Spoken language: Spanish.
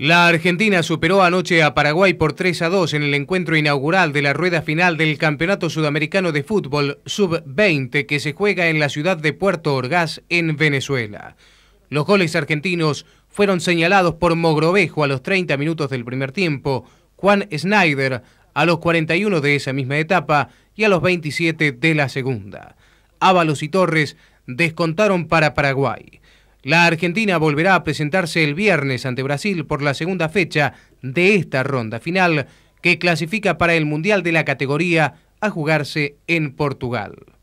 La Argentina superó anoche a Paraguay por 3 a 2 en el encuentro inaugural de la rueda final del Campeonato Sudamericano de Fútbol Sub-20 que se juega en la ciudad de Puerto Orgaz, en Venezuela. Los goles argentinos fueron señalados por Mogrovejo a los 30 minutos del primer tiempo, Juan Snyder a los 41 de esa misma etapa y a los 27 de la segunda. Ábalos y Torres descontaron para Paraguay. La Argentina volverá a presentarse el viernes ante Brasil por la segunda fecha de esta ronda final que clasifica para el Mundial de la categoría a jugarse en Portugal.